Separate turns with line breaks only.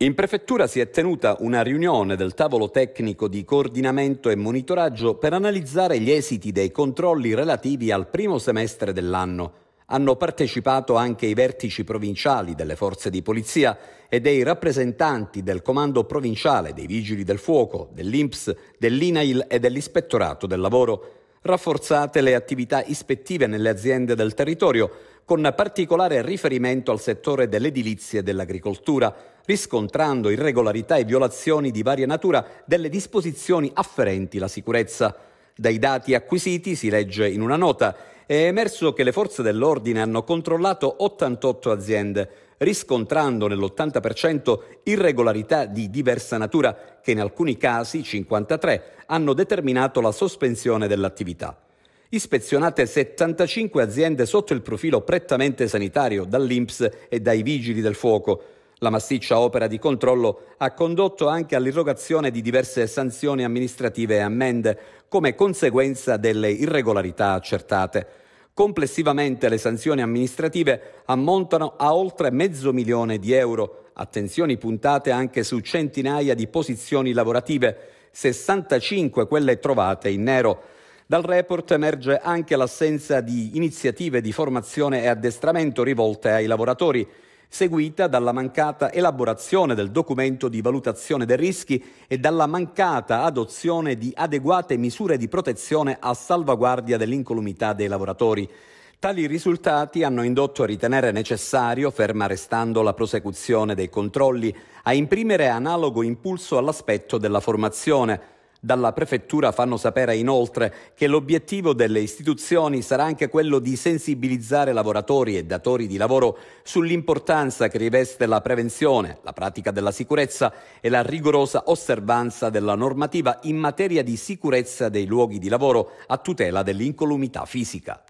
In prefettura si è tenuta una riunione del tavolo tecnico di coordinamento e monitoraggio per analizzare gli esiti dei controlli relativi al primo semestre dell'anno. Hanno partecipato anche i vertici provinciali delle forze di polizia e dei rappresentanti del comando provinciale dei vigili del fuoco, dell'INPS, dell'INAIL e dell'ispettorato del lavoro rafforzate le attività ispettive nelle aziende del territorio, con particolare riferimento al settore dell'edilizia e dell'agricoltura, riscontrando irregolarità e violazioni di varia natura delle disposizioni afferenti la sicurezza. Dai dati acquisiti, si legge in una nota, è emerso che le forze dell'ordine hanno controllato 88 aziende, riscontrando nell'80% irregolarità di diversa natura che in alcuni casi, 53, hanno determinato la sospensione dell'attività. Ispezionate 75 aziende sotto il profilo prettamente sanitario dall'INPS e dai vigili del fuoco, la massiccia opera di controllo ha condotto anche all'irrogazione di diverse sanzioni amministrative e ammende come conseguenza delle irregolarità accertate. Complessivamente le sanzioni amministrative ammontano a oltre mezzo milione di euro, attenzioni puntate anche su centinaia di posizioni lavorative, 65 quelle trovate in nero. Dal report emerge anche l'assenza di iniziative di formazione e addestramento rivolte ai lavoratori, seguita dalla mancata elaborazione del documento di valutazione dei rischi e dalla mancata adozione di adeguate misure di protezione a salvaguardia dell'incolumità dei lavoratori. Tali risultati hanno indotto a ritenere necessario, ferma restando la prosecuzione dei controlli, a imprimere analogo impulso all'aspetto della formazione dalla prefettura fanno sapere inoltre che l'obiettivo delle istituzioni sarà anche quello di sensibilizzare lavoratori e datori di lavoro sull'importanza che riveste la prevenzione, la pratica della sicurezza e la rigorosa osservanza della normativa in materia di sicurezza dei luoghi di lavoro a tutela dell'incolumità fisica.